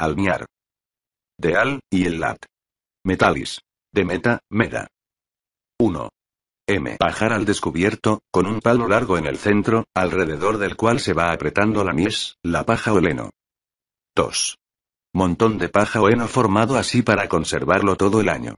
Almiar. De Al, y el Lat. Metalis. De Meta, Meda. 1. M. Pajar al descubierto, con un palo largo en el centro, alrededor del cual se va apretando la mies, la paja o heno. 2. Montón de paja o heno formado así para conservarlo todo el año.